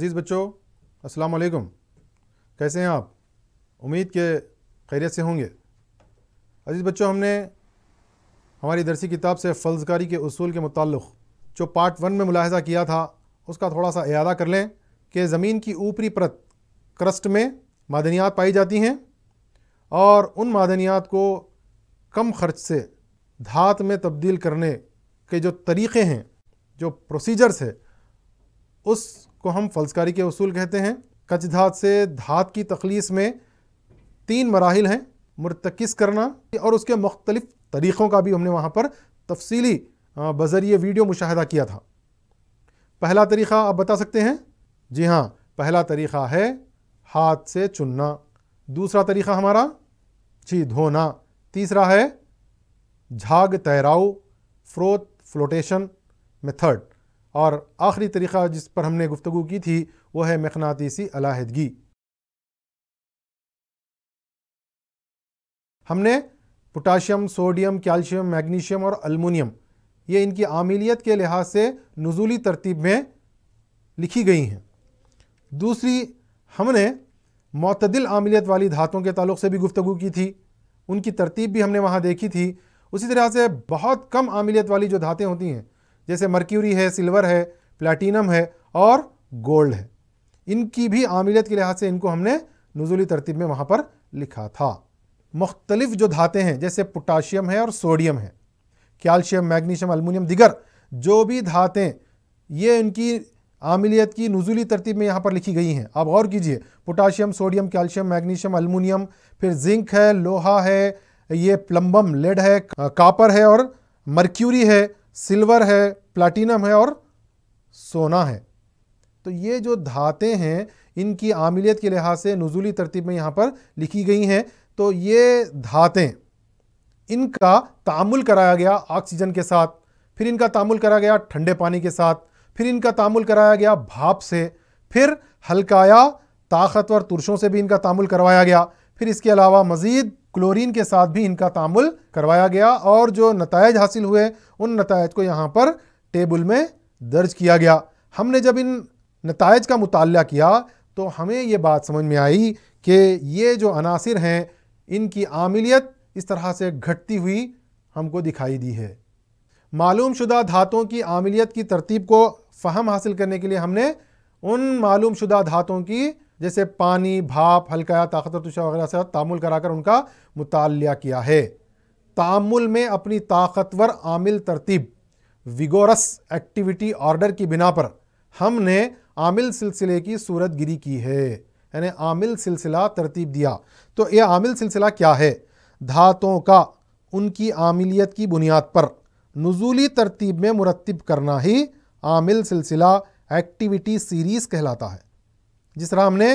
अज़ीज़ बच्चों अस्सलाम वालेकुम कैसे हैं आप उम्मीद के खैरियत से होंगे अज़ीज़ बच्चों हमने हमारी दरसी किताब से फर्जकारी के असूल के मुतालिक जो पार्ट वन में मुलाहजा किया था उसका थोड़ा सा अदा कर लें कि ज़मीन की ऊपरी परत क्रस्ट में मादनियात पाई जाती हैं और उन मादनियात को कम खर्च से धात में तब्दील करने के जो तरीक़े हैं जो प्रोसीजर्स है उस को हम फलसकारी के असूल कहते हैं कच धात से धात की तखलीस में तीन मराहल हैं मुरतकस करना और उसके मुख्तलिफ तरीक़ों का भी हमने वहाँ पर तफसीली बजरिए वीडियो मुशाह किया था पहला तरीक़ा आप बता सकते हैं जी हाँ पहला तरीक़ा है हाथ से चुनना दूसरा तरीक़ा हमारा जी धोना तीसरा है झाग तैराव फ्रोथ फ्लोटेशन मेथड और आखिरी तरीक़ा जिस पर हमने गुफ्तु की थी वह है मखनातीसी अलाहदगी हमने पोटाशियम सोडियम कैल्शियम मैग्नीशियम और अलमोनियम ये इनकी आमिलियत के लिहाज से नज़ूली तरतीब में लिखी गई हैं दूसरी हमने मतदिल आमिलियत वाली धातों के ताल्लुक से भी गुफ्तु की थी उनकी तरतीब भी हमने वहाँ देखी थी उसी तरह से बहुत कम आमिलियत वाली जो धातें होती हैं जैसे मर्क्यूरी है सिल्वर है प्लैटिनम है और गोल्ड है इनकी भी आमिलियत के लिहाज से इनको हमने नजुली तरतीब में वहाँ पर लिखा था मुख्तलिफ जो धातें हैं जैसे पोटाशियम है और सोडियम है कैल्शियम मैग्नीशियम अलमूनियम दिगर जो भी धातें ये इनकी आमिलियत की नजुली तरतीब में यहाँ पर लिखी गई हैं आप गौर कीजिए potassium sodium calcium magnesium aluminium फिर जिंक है लोहा है ये प्लम्बम लेड है कापर है और मर्क्यूरी है सिल्वर है प्लैटिनम है और सोना है तो ये जो धातें हैं इनकी आमिलियत के लिहाज से नज़ुली तरतीब में यहाँ पर लिखी गई हैं तो ये धातें इनका तामुल कराया गया ऑक्सीजन के साथ फिर इनका तामुल कराया गया ठंडे पानी के साथ फिर इनका तामुल कराया गया भाप से फिर हल्काया ताकतवर तुरशों से भी इनका तामुल करवाया गया फिर इसके अलावा मज़ीद क्लोरीन के साथ भी इनका तामुल करवाया गया और जो नतज हासिल हुए उन नतज को यहाँ पर टेबल में दर्ज किया गया हमने जब इन नतज का मुताल किया तो हमें ये बात समझ में आई कि ये जो अनासर हैं इनकी आमिलियत इस तरह से घटती हुई हमको दिखाई दी है मालूम शुदा धातों की आमिलियत की तरतीब को फ़हम हासिल करने के लिए हमने उन मालूम शुदा धातों की जैसे पानी भाप हल्का ताकत तुशा वगैरह से तामुल कराकर उनका मुताल किया है तामुल में अपनी ताकतवर आमिल तरतीब विगोरस एक्टिविटी ऑर्डर की बिना पर हमने आमिल सिलसिले की सूरत गिरी की है यानी आमिल सिलसिला तरतीब दिया तो ये आमिल सिलसिला क्या है धातों का उनकी आमिलियत की बुनियाद पर नज़ुली तरतीब में मुरतब करना ही आमिल सिलसिला एक्टिविटी सीरीज़ कहलाता है जिस तरह हमने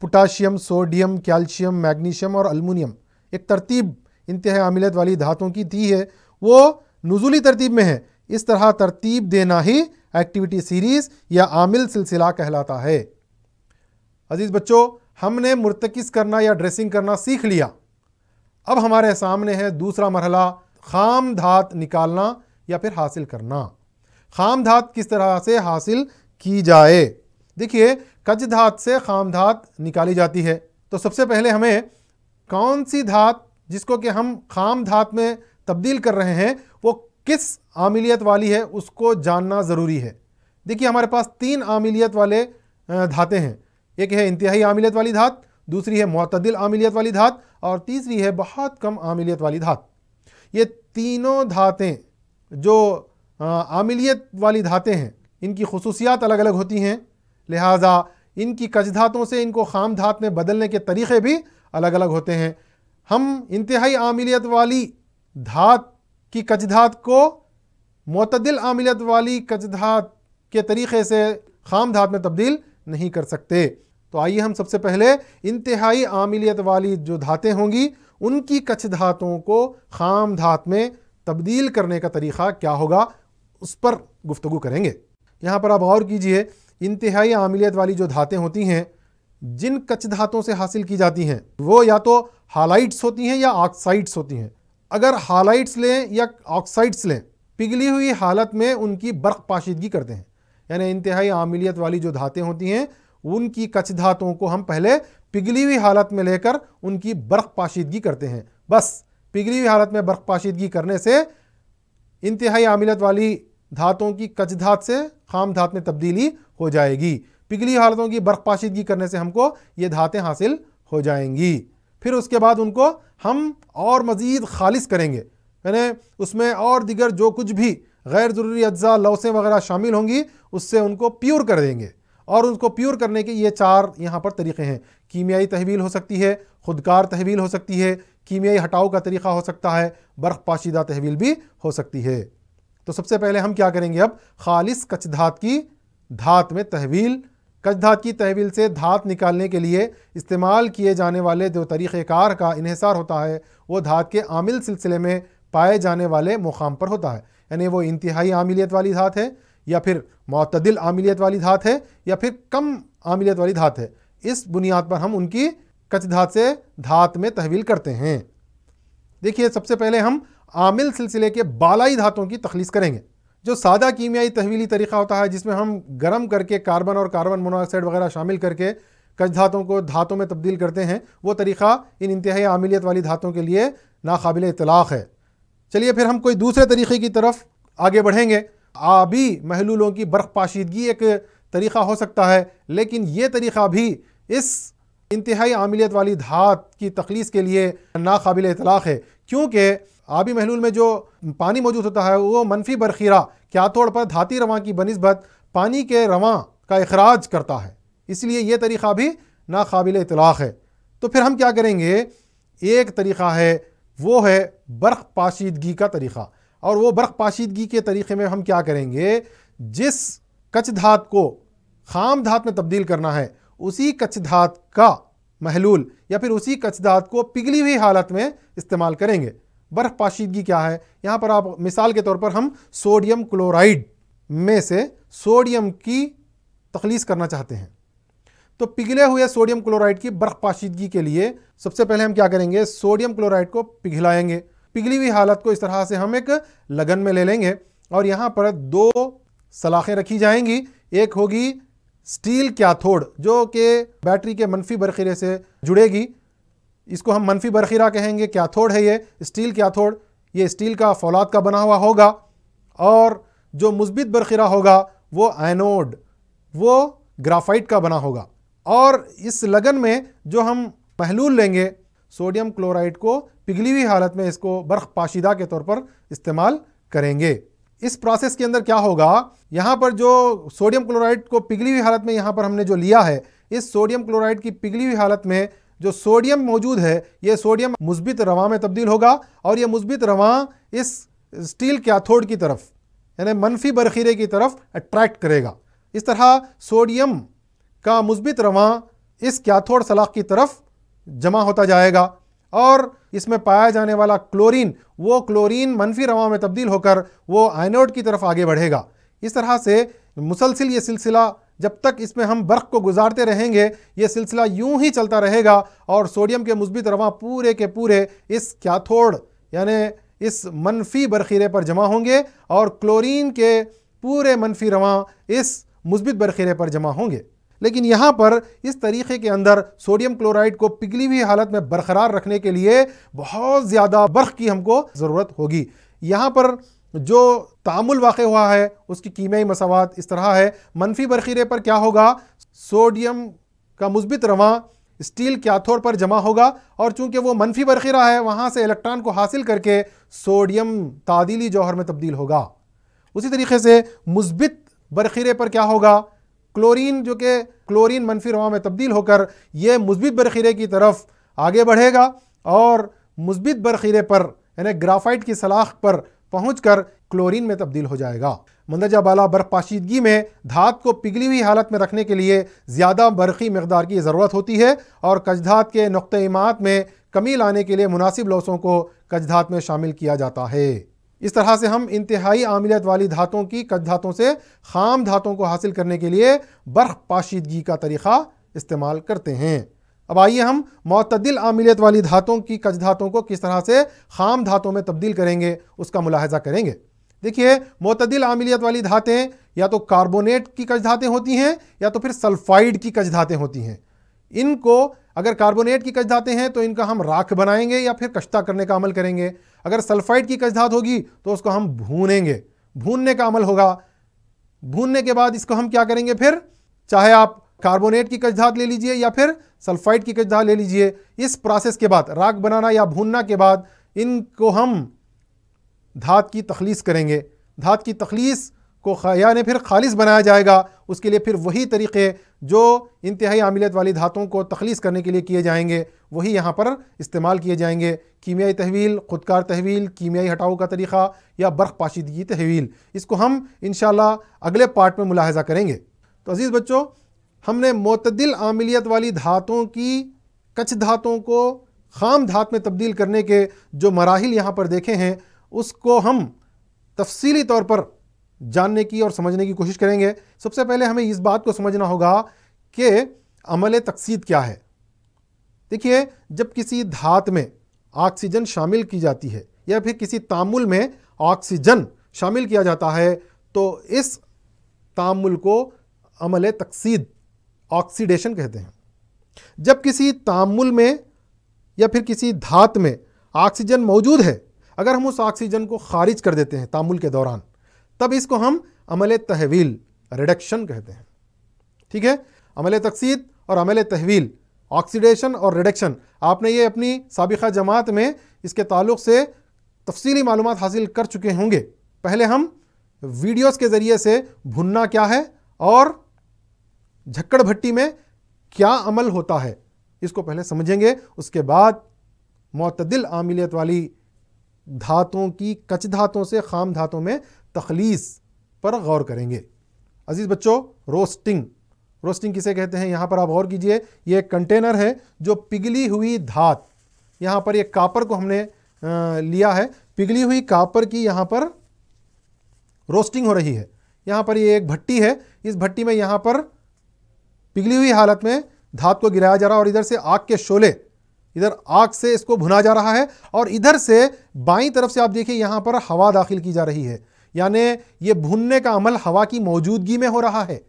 पोटाशियम सोडियम कैल्शियम मैग्नीशियम और अलमूनियम एक तरतीब इंतहा अमिलत वाली धातुओं की दी है वो नज़ुली तरतीब में है इस तरह तरतीब देना ही एक्टिविटी सीरीज़ या आमिल सिलसिला कहलाता है अजीज़ बच्चों हमने मुर्तकस करना या ड्रेसिंग करना सीख लिया अब हमारे सामने है दूसरा मरहला खाम धात निकालना या फिर हासिल करना खाम धात किस तरह से हासिल की जाए देखिए कज धात से खाम धात निकाली जाती है तो सबसे पहले हमें कौन सी धात जिसको कि हम खाम धात में तब्दील कर रहे हैं वो किस आमिलियत वाली है उसको जानना ज़रूरी है देखिए हमारे पास तीन आमिलियत वाले धातें हैं एक है इंतहाई आमिलियत वाली धात दूसरी है मतदिल आमिलियत वाली धात और तीसरी है बहुत कम आमिलियत वाली धात ये तीनों धातें जो आमिलियत वाली धातें हैं इनकी खसूसियात अलग अलग होती हैं लिहाजा इनकी कच धातों से इनको खाम धात में बदलने के तरीक़े भी अलग अलग होते हैं हम इंतहाई आमिलियत वाली धात की कच धात को मतदिल आमिलियत वाली कच धात के तरीक़े से खाम धात में तब्दील नहीं कर सकते तो आइए हम सबसे पहले इंतहाई आमिलियत वाली जो धातें होंगी उनकी कच धातों को खाम धात में तब्दील करने का तरीक़ा क्या होगा उस पर गुफ्तु करेंगे यहाँ पर आप गौर कीजिए इंतहाई आमिलियत वाली जो धातें होती हैं जिन कच धातों से हासिल की जाती हैं वो या तो हालाइट्स होती हैं या ऑक्साइड्स होती हैं अगर हालाइट्स लें या ऑक्साइड्स लें पिघली हुई हालत में उनकी बर्क पाशिदगी करते हैं यानी इंतहाई आमिलियत वाली जो धातें होती हैं उनकी कच धातों को हम पहले पिघली हुई हालत में लेकर उनकी बर्क पाशिदगी करते हैं बस पिघली हुई हालत में बर्क पाशिदगी करने से इंतहाई आमिलत वाली धातों की कच धात से खाम धात में तब्दीली हो जाएगी पिघली हालतों की बर्फ करने से हमको ये धातें हासिल हो जाएंगी फिर उसके बाद उनको हम और मज़ीद खालिश करेंगे यानी उसमें और दिगर जो कुछ भी गैर ज़रूरी अज्जा लौसें वगैरह शामिल होंगी उससे उनको प्योर कर देंगे और उनको प्योर करने के ये चार यहाँ पर तरीक़े हैं कीमियाई तहवील हो सकती है खुदकार तहवील हो सकती है कीमियाई हटाओ का तरीक़ा हो सकता है बर्फ़ पाशीदा तहवील भी हो सकती है तो सबसे पहले हम क्या करेंगे अब खालिस कच धात की धात में तहवील कच धात की तहवील से धात निकालने के लिए इस्तेमाल किए जाने वाले जो तरीक़ार का इहसार होता है वो धात के आमिल सिलसिले में पाए जाने वाले मुकाम पर होता है यानी वो इंतहाई आमिलियत वाली धात है या फिर मतदिल आमिलियत वाली धात है या फिर कम आमिलियत वाली धात है इस बुनियाद पर हम उनकी कच धात से धात में तहवील करते हैं देखिए सबसे पहले हम आमिल सिलसिले के बालाई धातों की तखलीस करेंगे जो सादा कीमियाई तहवीली तरीका होता है जिसमें हम गर्म करके कार्बन और कार्बन मोनोऑक्साइड वगैरह शामिल करके कच धातों को धातों में तब्दील करते हैं वो तरीका इन इंतहाई आमिलियत वाली धातों के लिए नाकबिल इतलाक़ है चलिए फिर हम कोई दूसरे तरीके की तरफ आगे बढ़ेंगे आबी महलूलों की बर्फ़ पाशीदगी एक तरीक़ा हो सकता है लेकिन ये तरीक़ा भी इस इंतहाई आमिलियत वाली धात की तखलीस के लिए नाकबिल इतलाक़ है क्योंकि आबी महलूल में जो पानी मौजूद होता है वो मनफी बरखीरा क्या तोड़ पर धाती रवा की बनस्बत पानी के रवा का अखराज करता है इसलिए यह तरीक़ा भी नाकबिल इतलाक़ है तो फिर हम क्या करेंगे एक तरीक़ा है वो है बर्फ़ पाशीदगी का तरीक़ा और वो बर्फ़ पाशीदगी के तरीक़े में हम क्या करेंगे जिस कच धात को खाम धात में तब्दील करना है उसी कच धात का महलूल या फिर उसी कच धात को पिघली हुई हालत में इस्तेमाल करेंगे बर्फ पाशीदगी क्या है यहाँ पर आप मिसाल के तौर पर हम सोडियम क्लोराइड में से सोडियम की तखलीस करना चाहते हैं तो पिघले हुए सोडियम क्लोराइड की बर्फ पाशीदगी के लिए सबसे पहले हम क्या करेंगे सोडियम क्लोराइड को पिघलाएंगे पिघली हुई हालत को इस तरह से हम एक लगन में ले लेंगे और यहाँ पर दो सलाखें रखी जाएंगी एक होगी स्टील कैथोड जो कि बैटरी के मनफी बरखीरे से जुड़ेगी इसको हम मनफी बरखीरा कहेंगे क्या थोड़ है ये स्टील क्या थोड़ ये स्टील का फौलाद का बना हुआ होगा और जो मुस्बित बरखीरा होगा वो एनोड वो ग्राफाइट का बना होगा और इस लगन में जो हम पहलूल लेंगे सोडियम क्लोराइड को पिघली हुई हालत में इसको बर्ख पाशीदा के तौर पर इस्तेमाल करेंगे इस प्रोसेस के अंदर क्या होगा यहाँ पर जो सोडियम क्लोराइड को पिघली हुई हालत में यहाँ पर हमने जो लिया है इस सोडियम क्लोराइड की पिघली हुई हालत में जो सोडियम मौजूद है ये सोडियम मुस्बित रवा में तब्दील होगा और ये मुस्बित रवा इस स्टील कैथोड की तरफ यानी मनफी बरखीरे की तरफ अट्रैक्ट करेगा इस तरह सोडियम का मुस्बित रवा इस कैथोड सलाख की तरफ जमा होता जाएगा और इसमें पाया जाने वाला क्लोरीन वो क्लोरीन मनफी रवा में तब्दील होकर वो आयनोड की तरफ आगे बढ़ेगा इस तरह से मुसलसिल ये सिलसिला जब तक इसमें हम बर्फ़ को गुजारते रहेंगे ये सिलसिला यूं ही चलता रहेगा और सोडियम के मुस्बित रवा पूरे के पूरे इस कैथोड यानी इस मनफी बरखीरे पर जमा होंगे और क्लोरीन के पूरे मनफी रवा इस मुस्बित बरखीरे पर जमा होंगे लेकिन यहाँ पर इस तरीके के अंदर सोडियम क्लोराइड को पिघली हुई हालत में बरकरार रखने के लिए बहुत ज़्यादा बर्फ़ की हमको ज़रूरत होगी यहाँ पर जो तामुल वाक़ हुआ है उसकी कीमियाई मसावत इस तरह है मनफी बरखीरे पर क्या होगा सोडियम का मुस्बित रवा स्टील कैथोड पर जमा होगा और चूंकि वो मनफी बरखीरा है वहाँ से इलेक्ट्रॉन को हासिल करके सोडियम तादीली जौहर में तब्दील होगा उसी तरीके से मुस्बित बरखीरे पर क्या होगा क्लोरीन जो कि क्लोरीन मनफी रवा में तब्दील होकर यह मुस्बित बरखीरे की तरफ आगे बढ़ेगा और मुस्बित बरखीरे पर यानी ग्राफाइट की सलाख पर पहुंचकर क्लोरीन में तब्दील हो जाएगा मंदरजा बाला बर्फ पाशीदगी में धात को पिघली हुई हालत में रखने के लिए ज़्यादा बरखी मकदार की ज़रूरत होती है और कजधात के नुक़ इमात में कमी लाने के लिए मुनासिब लौसों को कजधात में शामिल किया जाता है इस तरह से हम इंतहाई आमिलियत वाली धातों की कच धातों से खाम धातों को हासिल करने के लिए बर्फ पाशीदगी का तरीक़ा इस्तेमाल करते हैं अब आइए हम मतदिल आमिलियत वाली धातों की कच धातों को किस तरह से खाम धातों में तब्दील करेंगे उसका मुलाहजा करेंगे देखिए मतदिल आमिलियत वाली धातें या तो कार्बोनेट की कच धातें होती हैं या तो फिर सल्फाइड की कच धातें होती हैं इनको अगर कार्बोनेट की कच धातें हैं तो इनका हम राख बनाएंगे या फिर कश्ता करने का अमल करेंगे अगर सल्फाइड की कच धात होगी तो उसको हम भूनेंगे भूनने का अमल होगा भूनने के बाद इसको हम क्या करेंगे फिर चाहे आप कार्बोनेट की कच धात ले लीजिए या फिर सल्फाइड की कच ले लीजिए इस प्रोसेस के बाद राख बनाना या भूनना के बाद इनको हम धात की तखलीस करेंगे धात की तखलीस को यानी फिर खालिस बनाया जाएगा उसके लिए फिर वही तरीक़े जो इंतहाई आमिलियत वाली धातों को तखलीस करने के लिए किए जाएंगे वही यहाँ पर इस्तेमाल किए जाएंगे कीमियाई तहवील खुदकार तहवील कीमियाई हटाओ का तरीक़ा या बर्फ़ पाशीदगी तहवील इसको हम इन अगले पार्ट में मुलाहजा करेंगे तो अज़ीज़ बच्चों हमने मतदिल आमिलियत वाली धातों की कच धातों को खाम धात में तब्दील करने के जो मराहल यहाँ पर देखे हैं उसको हम तफसीली तौर पर जानने की और समझने की कोशिश करेंगे सबसे पहले हमें इस बात को समझना होगा कि अमल तकसीद क्या है देखिए जब किसी धात में ऑक्सीजन शामिल की जाती है या फिर किसी तामुल में ऑक्सीजन शामिल किया जाता है तो इस तामुल को अमल तकसीद ऑक्सीडेशन कहते हैं जब किसी तामुल में या फिर किसी धात में ऑक्सीजन मौजूद है अगर हम उस ऑक्सीजन को खारिज कर देते हैं तामुल के दौरान तब इसको हम अमल तहवील रिडक्शन कहते हैं ठीक है अमल तकसीद और अमल तहवील ऑक्सीडेशन और रिडक्शन आपने ये अपनी सबका जमात में इसके ताल्लुक से तफसीली मालूम हासिल कर चुके होंगे पहले हम वीडियोस के ज़रिए से भुनना क्या है और झक्कड़ भट्टी में क्या अमल होता है इसको पहले समझेंगे उसके बाद मतदिल आमिलियत वाली धातों की कच धातों से खाम धातों में तखलीस पर गौर करेंगे अजीज़ बच्चों रोस्टिंग रोस्टिंग किसे कहते हैं यहाँ पर आप गौर कीजिए ये एक कंटेनर है जो पिघली हुई धात यहाँ पर ये कापर को हमने लिया है पिघली हुई कापर की यहाँ पर रोस्टिंग हो रही है यहाँ पर ये एक भट्टी है इस भट्टी में यहाँ पर पिघली हुई हालत में धात को गिराया जा रहा है और इधर से आग के शोले इधर आग से इसको भुना जा रहा है और इधर से बाई तरफ से आप देखिए यहां पर हवा दाखिल की जा रही है यानी ये भुनने का अमल हवा की मौजूदगी में हो रहा है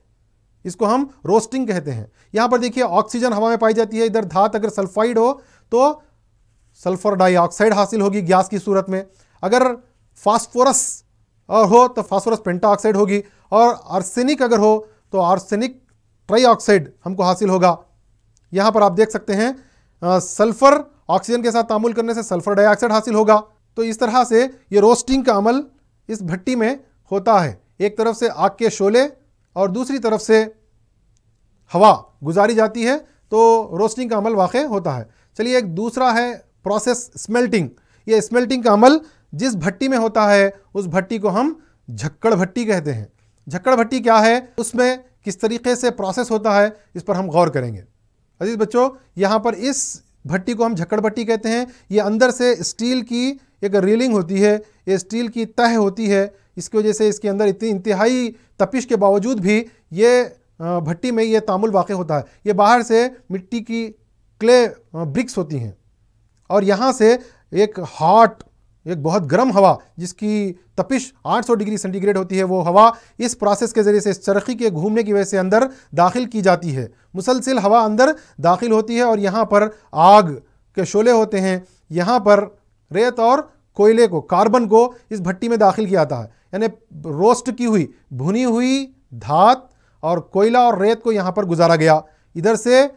इसको हम रोस्टिंग कहते हैं यहां पर देखिए ऑक्सीजन हवा में पाई जाती है इधर धात अगर सल्फाइड हो तो सल्फर डाइऑक्साइड हासिल होगी गैस की सूरत में अगर फास्फोरस हो तो फास्फोरस पेंटा ऑक्साइड होगी और आर्सेनिक अगर हो तो आर्सेनिक ट्राईऑक्साइड हमको हासिल होगा यहाँ पर आप देख सकते हैं सल्फर ऑक्सीजन के साथ तामुल करने से सल्फर डाइऑक्साइड हासिल होगा तो इस तरह से ये रोस्टिंग का अमल इस भट्टी में होता है एक तरफ से आग के शोले और दूसरी तरफ से हवा गुजारी जाती है तो रोस्टिंग का अमल वाक़ होता है चलिए एक दूसरा है प्रोसेस स्मेल्टिंग ये स्मेल्टिंग का अमल जिस भट्टी में होता है उस भट्टी को हम झक्कड़ भट्टी कहते हैं झक्कड़ भट्टी क्या है उसमें किस तरीके से प्रोसेस होता है इस पर हम गौर करेंगे अजीज़ बच्चों यहाँ पर इस भट्टी को हम झक्कड़ भट्टी कहते हैं ये अंदर से स्टील की एक रीलिंग होती है ये स्टील की तह होती है इसकी वजह से इसके अंदर इतनी इंतहाई तपिश के बावजूद भी ये भट्टी में ये तामुल वाक़ होता है ये बाहर से मिट्टी की क्ले ब्रिक्स होती हैं और यहाँ से एक हॉट एक बहुत गर्म हवा जिसकी तपिश 800 डिग्री सेंटीग्रेड होती है वो हवा इस प्रोसेस के ज़रिए से इस चरखी के घूमने की वजह से अंदर दाखिल की जाती है मुसलसिल हवा अंदर दाखिल होती है और यहाँ पर आग के शोले होते हैं यहाँ पर रेत और कोयले को कार्बन को इस भट्टी में दाखिल किया जाता है यानी रोस्ट की हुई भुनी हुई धात और कोयला और रेत को यहाँ पर गुजारा गया इधर से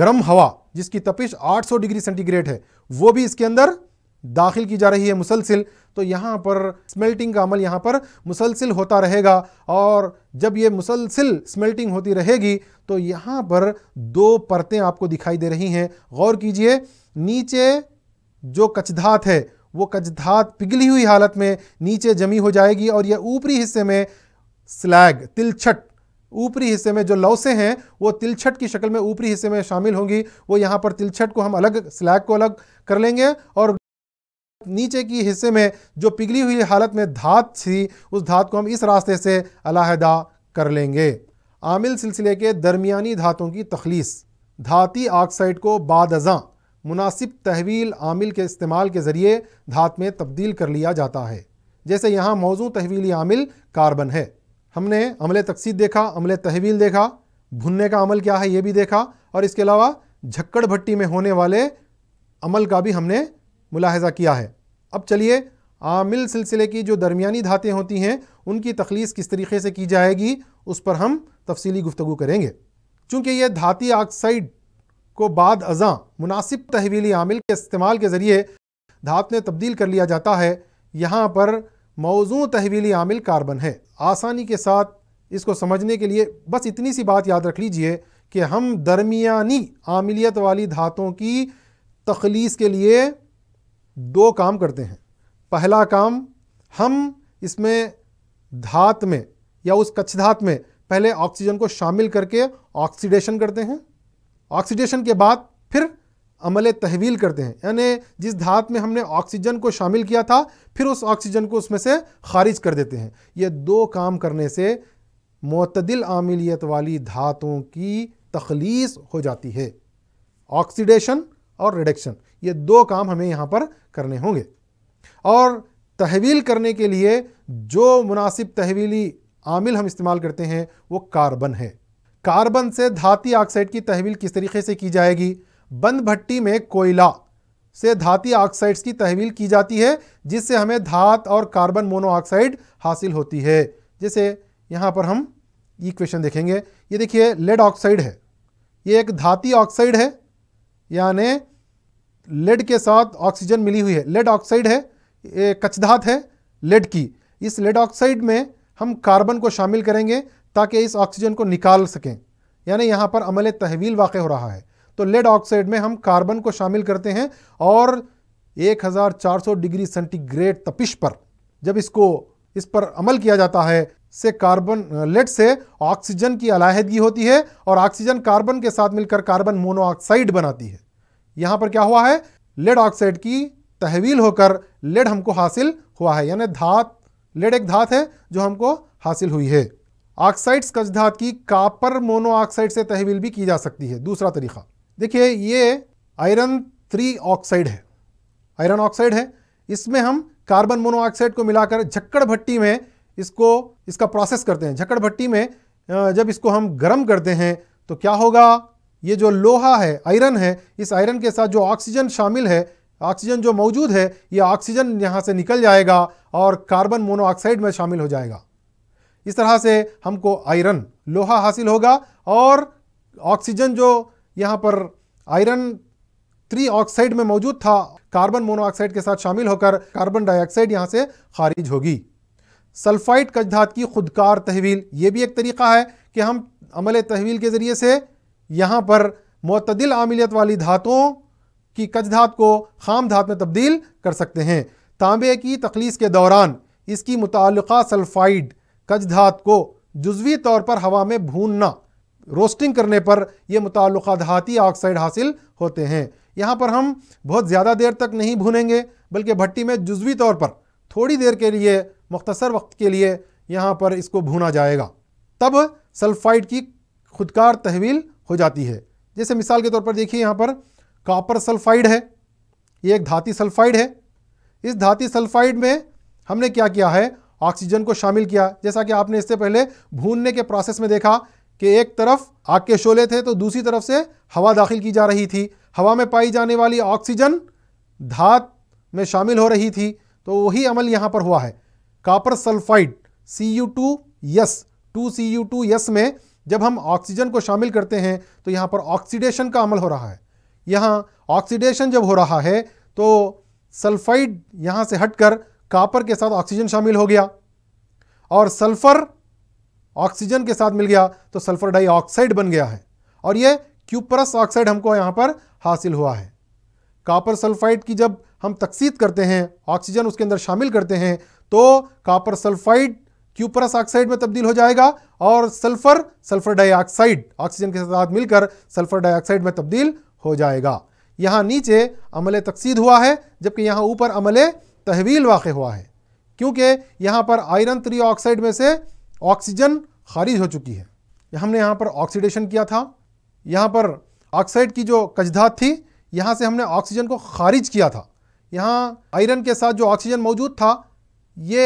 गर्म हवा जिसकी तपिश 800 डिग्री सेंटीग्रेड है वो भी इसके अंदर दाखिल की जा रही है मुसलसिल तो यहाँ पर स्मेल्टिंग का अमल यहाँ पर मुसलसिल होता रहेगा और जब ये मुसलसिल स्मेल्टिंग होती रहेगी तो यहाँ पर दो परतें आपको दिखाई दे रही हैं गौर कीजिए नीचे जो कचधात है वो कचधात पिघली हुई हालत में नीचे जमी हो जाएगी और यह ऊपरी हिस्से में स्लैग तिलछट ऊपरी हिस्से में जो लौसे हैं वो तिलछट की शक्ल में ऊपरी हिस्से में शामिल होंगी वो यहाँ पर तिलछट को हम अलग स्लैग को अलग कर लेंगे और नीचे की हिस्से में जो पिघली हुई हालत में धात थी उस धात को हम इस रास्ते से अलाहदा कर लेंगे आमिल सिलसिले के दरमियानी धातों की तखलीस धाती ऑक्साइड को बाद अजा मुनासिब तहवील आमिल के इस्तेमाल के ज़रिए धात में तब्दील कर लिया जाता है जैसे यहाँ मौजू तहवीली आमिल कार्बन है हमने अमले तकसीद देखा अमले तहवील देखा भुनने का अमल क्या है ये भी देखा और इसके अलावा झक्कड़ भट्टी में होने वाले अमल का भी हमने मुलाहजा किया है अब चलिए आमिल सिलसिले की जो दरमियानी धातें होती हैं उनकी तखलीस किस तरीके से की जाएगी उस पर हम तफसली गुफ्तु करेंगे चूँकि यह धाती ऑक्साइड को बाद अजा मुनासिब तहवीली आमिल के इस्तेमाल के ज़रिए धात में तब्दील कर लिया जाता है यहाँ पर मौजू तहवीली आमिल कार्बन है आसानी के साथ इसको समझने के लिए बस इतनी सी बात याद रख लीजिए कि हम दरमियानी आमिलियत वाली धातों की तखलीस के लिए दो काम करते हैं पहला काम हम इसमें धात में या उस कच्छ धात में पहले ऑक्सीजन को शामिल करके ऑक्सीडेशन करते हैं ऑक्सीडेशन के बाद फिर अमल तहवील करते हैं यानी जिस धात में हमने ऑक्सीजन को शामिल किया था फिर उस ऑक्सीजन को उसमें से खारिज कर देते हैं ये दो काम करने से मतदिल आमिलियत वाली धातों की तखलीस हो जाती है ऑक्सीडेशन और रिडक्शन ये दो काम हमें यहाँ पर करने होंगे और तहवील करने के लिए जो मुनासिब तहवीली आमिल हम इस्तेमाल करते हैं वो कार्बन है कार्बन से धाती ऑक्साइड की तहवील किस तरीके से की जाएगी बंद भट्टी में कोयला से धाती ऑक्साइड्स की तहवील की जाती है जिससे हमें धात और कार्बन मोनोऑक्साइड हासिल होती है जैसे यहाँ पर हम इक्वेशन क्वेश्चन देखेंगे ये देखिए लेड ऑक्साइड है ये एक धाती ऑक्साइड है यानी लेड के साथ ऑक्सीजन मिली हुई है लेड ऑक्साइड है कच धात है लेड की इस लेड ऑक्साइड में हम कार्बन को शामिल करेंगे ताकि इस ऑक्सीजन को निकाल सकें यानी यहाँ पर अमल तहवील वाक़ हो रहा है तो लेड ऑक्साइड में हम कार्बन को शामिल करते हैं और 1400 डिग्री सेंटीग्रेड तपिश पर जब इसको इस पर अमल किया जाता है से कार्बन लेड से ऑक्सीजन की अलाहदगी होती है और ऑक्सीजन कार्बन के साथ मिलकर कार्बन मोनोऑक्साइड बनाती है यहाँ पर क्या हुआ है लेड ऑक्साइड की तहवील होकर लेड हमको हासिल हुआ है यानी धात लेड एक धात है जो हमको हासिल हुई है ऑक्साइड्स कच धात की कापर मोनोऑक्साइड से तहवील भी की जा सकती है दूसरा तरीका देखिए ये आयरन थ्री ऑक्साइड है आयरन ऑक्साइड है इसमें हम कार्बन मोनोऑक्साइड को मिलाकर झक्कड़ भट्टी में इसको इसका प्रोसेस करते हैं झक्कड़ भट्टी में जब इसको हम गर्म करते हैं तो क्या होगा ये जो लोहा है आयरन है इस आयरन के साथ जो ऑक्सीजन शामिल है ऑक्सीजन जो मौजूद है ये ऑक्सीजन यहाँ से निकल जाएगा और कार्बन मोनोऑक्साइड में शामिल हो जाएगा इस तरह से हमको आयरन लोहा हासिल होगा और ऑक्सीजन जो यहाँ पर आयरन थ्री ऑक्साइड में मौजूद था कार्बन मोनोऑक्साइड के साथ शामिल होकर कार्बन डाइऑक्साइड यहाँ से खारिज होगी सल्फाइड कजधात की खुदकार तहवील ये भी एक तरीका है कि हम अमल तहवील के ज़रिए से यहाँ पर मतदिल आमिलियत वाली धातुओं की कज धात को खाम धात में तब्दील कर सकते हैं तांबे की तखलीस के दौरान इसकी मुतल सल्फ़ाइड कच धात को जुजवी तौर पर हवा में भूनना रोस्टिंग करने पर यह मुतल धाती ऑक्साइड हासिल होते हैं यहाँ पर हम बहुत ज़्यादा देर तक नहीं भूनेंगे बल्कि भट्टी में जुजवी तौर पर थोड़ी देर के लिए मख्तसर वक्त के लिए यहाँ पर इसको भूना जाएगा तब सल्फ़ाइड की खुदकार तहवील हो जाती है जैसे मिसाल के तौर पर देखिए यहाँ पर कॉपर सल्फाइड है ये एक धाती सल्फाइड है इस धाती सल्फाइड में हमने क्या किया है ऑक्सीजन को शामिल किया जैसा कि आपने इससे पहले भूनने के प्रोसेस में देखा कि एक तरफ आग के शोले थे तो दूसरी तरफ से हवा दाखिल की जा रही थी हवा में पाई जाने वाली ऑक्सीजन धात में शामिल हो रही थी तो वही अमल यहाँ पर हुआ है copper sulphide C U two S two C U two S में जब हम ऑक्सीजन को शामिल करते हैं तो यहाँ पर ऑक्सीडेशन का अमल हो रहा है यहाँ ऑक्सीडेशन जब हो रहा है तो सल्फाइड यहाँ से हटकर कापर के साथ ऑक्सीजन शामिल हो गया और सल्फर ऑक्सीजन के साथ मिल गया तो सल्फर डाइऑक्साइड बन गया है और ये क्यूपरस ऑक्साइड हमको यहाँ पर हासिल हुआ है कापर सल्फाइड की जब हम तकसीद करते हैं ऑक्सीजन उसके अंदर शामिल करते हैं तो कापर सल्फाइड क्यूपरस ऑक्साइड में तब्दील हो जाएगा और सल्फर सल्फर डाइऑक्साइड ऑक्सीजन के साथ मिलकर सल्फर डाइऑक्साइड में तब्दील हो जाएगा यहाँ नीचे अमल तकसीद हुआ है जबकि यहाँ ऊपर अमल तहवील वाक़ हुआ है क्योंकि यहाँ पर आयरन थ्री ऑक्साइड में से ऑक्सीजन खारिज हो चुकी है हमने यहाँ पर ऑक्सीडेशन किया था यहाँ पर ऑक्साइड की जो कजधात थी यहाँ से हमने ऑक्सीजन को खारिज किया था यहाँ आयरन के साथ जो ऑक्सीजन मौजूद था ये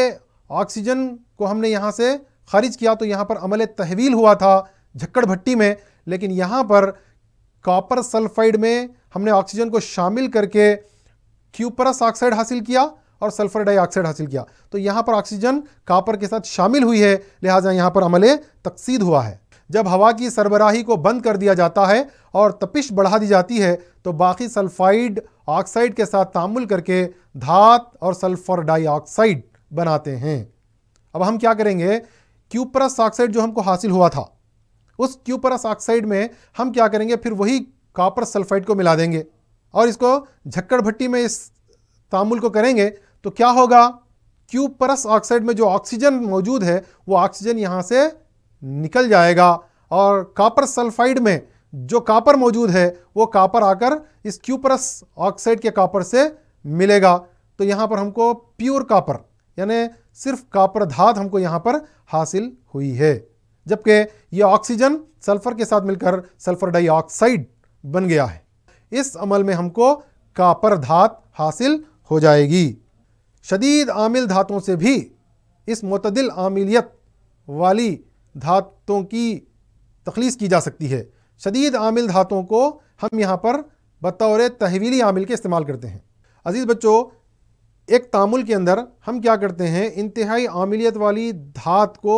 ऑक्सीजन को हमने यहाँ से खारिज किया तो यहाँ पर अमल तहवील हुआ था झक्कड़ भट्टी में लेकिन यहाँ पर कॉपर सल्फाइड में हमने ऑक्सीजन को शामिल करके क्यूपरस ऑक्साइड हासिल किया और सल्फर डाइऑक्साइड हासिल किया तो यहाँ पर ऑक्सीजन कापर के साथ शामिल हुई है लिहाजा यहाँ पर अमल तकसीद हुआ है जब हवा की सरबराही को बंद कर दिया जाता है और तपिश बढ़ा दी जाती है तो बाकी सल्फाइड ऑक्साइड के साथ तामुल करके धात और सल्फर डाइऑक्साइड बनाते हैं अब हम क्या करेंगे क्यूपरस ऑक्साइड जो हमको हासिल हुआ था उस क्यूपरस ऑक्साइड में हम क्या करेंगे फिर वही कॉपर सल्फाइड को मिला देंगे और इसको झक्कड़ भट्टी में इस तामुल को करेंगे तो क्या होगा क्यूपरस ऑक्साइड में जो ऑक्सीजन मौजूद है वो ऑक्सीजन यहाँ से निकल जाएगा और कॉपर सल्फाइड में जो कापर मौजूद है वो कापर आकर इस क्यूपरस ऑक्साइड के कापर से मिलेगा तो यहाँ पर हमको प्योर कापर यानी सिर्फ कापर धात हमको यहाँ पर हासिल हुई है जबकि ये ऑक्सीजन सल्फर के साथ मिलकर सल्फर डाइऑक्साइड बन गया है इस अमल में हमको कापर धात हासिल हो जाएगी शदीद आमिल धातों से भी इस मतदिल आमिलियत वाली धातों की तखलीस की जा सकती है शदीद आमिल धातों को हम यहाँ पर बतौर तहवीली आमिल के इस्तेमाल करते हैं अजीज़ बच्चों एक तामुल के अंदर हम क्या करते हैं इंतहाई आमिलियत वाली धात को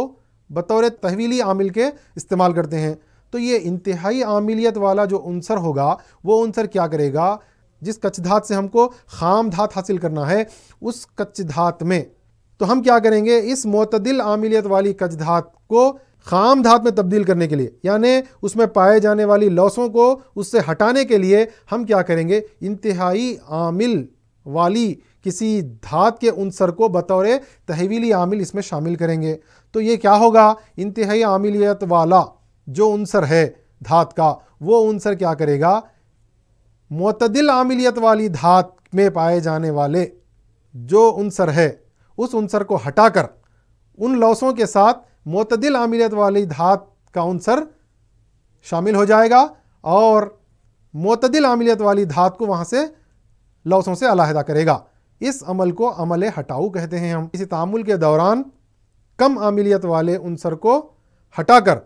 बतौर तहवीली आमिल के इस्तेमाल करते हैं तो ये इंतहाई आमिलियत वाला जो अनसर होगा वो अनसर क्या करेगा जिस कच्च धात से हमको खाम धात हासिल करना है उस कच्च धात में तो हम क्या करेंगे इस मतदिल आमिलियत वाली कच्च धात को खाम धात में तब्दील करने के लिए यानी उसमें पाए जाने वाली लौसों को उससे हटाने के लिए हम क्या करेंगे इंतहाई आमिल वाली किसी धात के उनसर को बतौर तहवीली आमिल इसमें शामिल करेंगे तो ये क्या होगा इंतहाई आमिलियत वाला जो उनसर है धात का वो उनसर क्या करेगा मतदिल आमिलियत वाली धात में पाए जाने वाले जो उनसर है उस उनसर को हटाकर उन लौसों के साथ मतदिल आमिलियत वाली धात का उनसर शामिल हो जाएगा और मतदिल आमिलियत वाली धात को वहाँ से लौसों से अलाहदा करेगा इस अमल को अमल हटाऊ कहते हैं हम इसी तामुल के दौरान कम आमिलियत वाले अनसर को हटाकर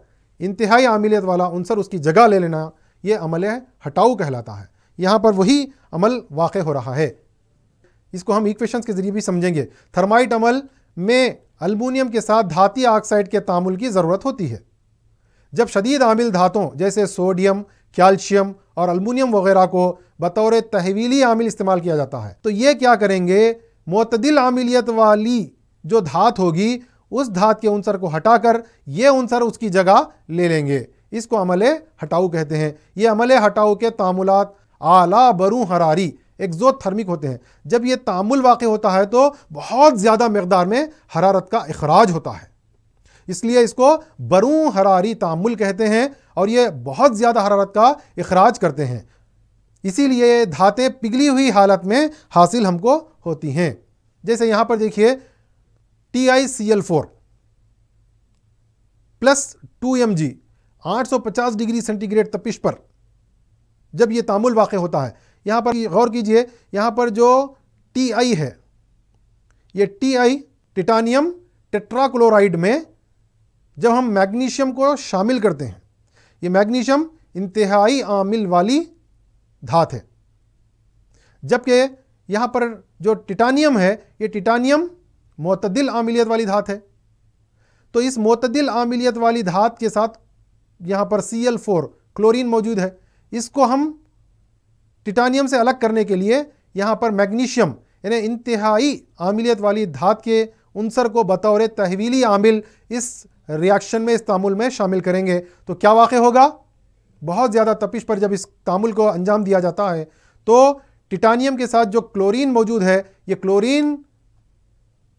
इंतहाई आमिलियत वाला अनसर उसकी जगह ले लेना ये अमल हटाऊ कहलाता है यहाँ पर वही अमल वाक़ हो रहा है इसको हम इक्वेशंस के ज़रिए भी समझेंगे थर्माइट अमल में अलमूनियम के साथ धाती ऑक्साइड के तामुल की ज़रूरत होती है जब शदीद आमिल धातों जैसे सोडियम कैल्शियम और अलमूनियम वगैरह को बतौर तहवीली आमिल इस्तेमाल किया जाता है तो ये क्या करेंगे मतदिल आमिलियत वाली जो धात होगी उस धात के उनसर को हटाकर ये उनसर उसकी जगह ले लेंगे इसको अमल हटाऊ कहते हैं ये अमल हटाऊ के तामुलात आला बरू हरारी एक्जोथर्मिक होते हैं जब ये तामुल वाक़ होता है तो बहुत ज़्यादा मकदार में हरारत का अखराज होता है इसलिए इसको बरू हरारी तामुल कहते हैं और ये बहुत ज़्यादा हरारत का अखराज करते हैं इसीलिए धातें पिघली हुई हालत में हासिल हमको होती हैं जैसे यहां पर देखिए T I C L four plus two M G आठ सौ पचास डिग्री सेंटीग्रेड तपिश पर जब ये तामुल वाक़ होता है यहां पर गौर कीजिए यहां पर जो टी आई है यह टी आई टिटानियम टेट्राक्लोराइड में जब हम मैग्नीशियम को शामिल करते हैं यह मैग्नीशियम इंतहाई आमिल वाली धात है जबकि यहां पर जो टिटानियम है ये टिटानियम मतदिल आमिलियत वाली धात है तो इस मतदिल आमिलियत वाली धात के साथ यहां पर सी एल फोर क्लोरीन मौजूद है इसको हम टिटानियम से अलग करने के लिए यहां पर मैग्नीशियम यानी इंतहाई आमिलियत वाली धात के उनसर को बतौर तहवीली आमिल इस रिएक्शन में इस तामुल में शामिल करेंगे तो क्या वाक़ होगा बहुत ज़्यादा तपिश पर जब इस तामुल को अंजाम दिया जाता है तो टिटानियम के साथ जो क्लोरीन मौजूद है ये क्लोरीन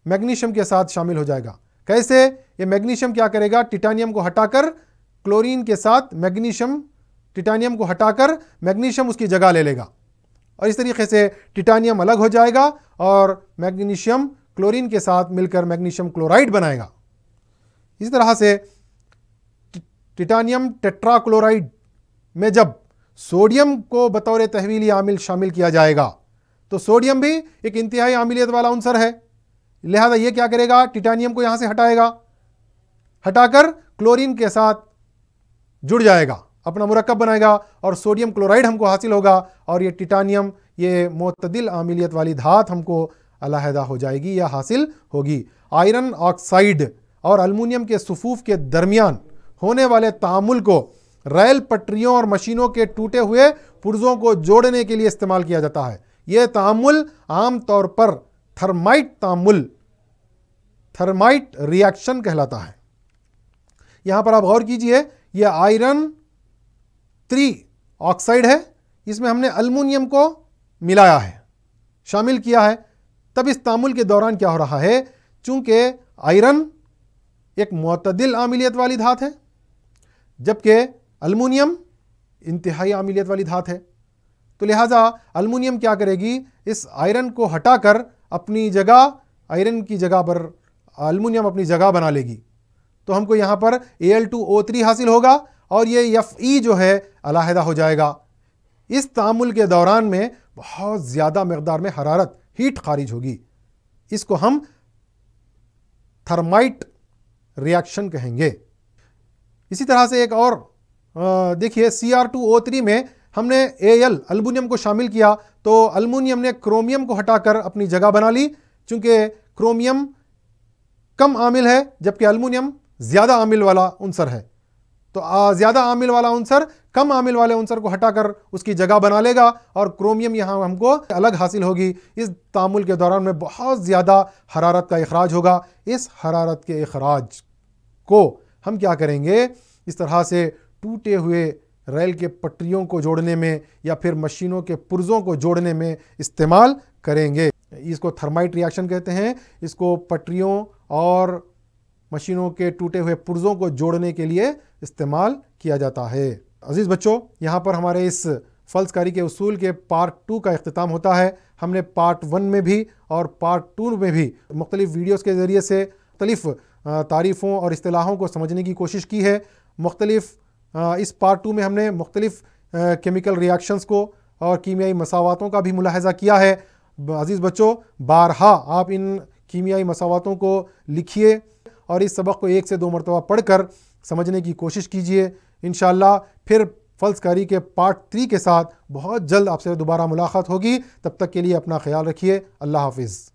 मैग्नीशियम के साथ शामिल हो जाएगा कैसे ये मैग्नीशियम क्या करेगा टिटानियम को हटाकर क्लोरीन के साथ मैग्नीशियम टिटानियम को हटाकर मैग्नीशियम उसकी जगह ले लेगा और इस तरीके से टिटानियम अलग हो जाएगा और मैग्नीशियम क्लोरीन के साथ मिलकर मैग्नीशियम क्लोराइड बनाएगा इस तरह से टिटानियम टेट्राक्लोराइड में जब सोडियम को बतौर तहवीली आमिल शामिल किया जाएगा तो सोडियम भी एक इंतहाई आमिलियत वाला अंसर है लिहाजा ये क्या करेगा टिटानियम को यहाँ से हटाएगा हटाकर क्लोरीन के साथ जुड़ जाएगा अपना मुरक्कब बनाएगा और सोडियम क्लोराइड हमको हासिल होगा और ये टिटानियम ये मतदिल आमिलियत वाली धात हमको अलहदा हो जाएगी या हासिल होगी आयरन ऑक्साइड और अलमूनियम के सफूफ के दरमियान होने वाले तामुल को रेल पटरियों और मशीनों के टूटे हुए पुर्जों को जोड़ने के लिए इस्तेमाल किया जाता है यह तामुल आमतौर पर थर्माइट तामुल थर्माइट रिएक्शन कहलाता है यहां पर आप गौर कीजिए यह आयरन थ्री ऑक्साइड है इसमें हमने अल्मोनियम को मिलाया है शामिल किया है तब इस तामुल के दौरान क्या हो रहा है चूंकि आयरन एक मतदिल आमिलियत वाली धात है जबकि अलमूनियम इंतहाई आमिलियत वाली धात है तो लिहाजा अलमोनियम क्या करेगी इस आयरन को हटाकर अपनी जगह आयरन की जगह पर अलमूनियम अपनी जगह बना लेगी तो हमको यहाँ पर A L two O three हासिल होगा और ये एफ ई e जो है अलाहदा हो जाएगा इस तामुल के दौरान में बहुत ज़्यादा मकदार में हरारत हीट खारिज होगी इसको हम थर्माइट रिएक्शन कहेंगे इसी तरह से एक और देखिए C R two O three में हमने ए एल अल्मोनियम को शामिल किया तो अल्मोनियम ने क्रोमियम को हटाकर अपनी जगह बना ली चूँकि क्रोमियम कम आमिल है जबकि अल्मोनियम ज़्यादा आमिल वाला उनसर है तो ज़्यादा आमिल वाला उनसर कम आमिल वाले उनसर को हटाकर उसकी जगह बना लेगा और क्रोमियम यहाँ हमको अलग हासिल होगी इस तामुल के दौरान में बहुत ज़्यादा हरारत का अखराज होगा इस हरारत के अखराज को हम क्या करेंगे इस तरह से टूटे हुए रेल के पटरियों को जोड़ने में या फिर मशीनों के पुर्जों को जोड़ने में इस्तेमाल करेंगे इसको थर्माइट रिएक्शन कहते हैं इसको पटरियों और मशीनों के टूटे हुए पुर्जों को जोड़ने के लिए इस्तेमाल किया जाता है अजीज़ बच्चों यहाँ पर हमारे इस फल्सकारी के उसूल के पार्ट टू का अख्ताम होता है हमने पार्ट वन में भी और पार्ट टू में भी मुख्तलिफ़ वीडियोज़ के ज़रिए से मुख्तलिफ़ तारीफ़ों और असलाहों को समझने की कोशिश की है मुख्तलिफ़ इस पार्ट टू में हमने मुख्तलिफ केमिकल रिएक्शंस को और कीमियाई मसावतों का भी मुलाहजा किया है अज़ीज़ बच्चों बारहा आप इन कीमियाई मसावतों को लिखिए और इस सबक को एक से दो मरतबा पढ़ कर समझने की कोशिश कीजिए इन फिर फल्सकारी के पार्ट थ्री के साथ बहुत जल्द आपसे दोबारा मुलाकात होगी तब तक के लिए अपना ख्याल रखिए अल्लाह हाफिज़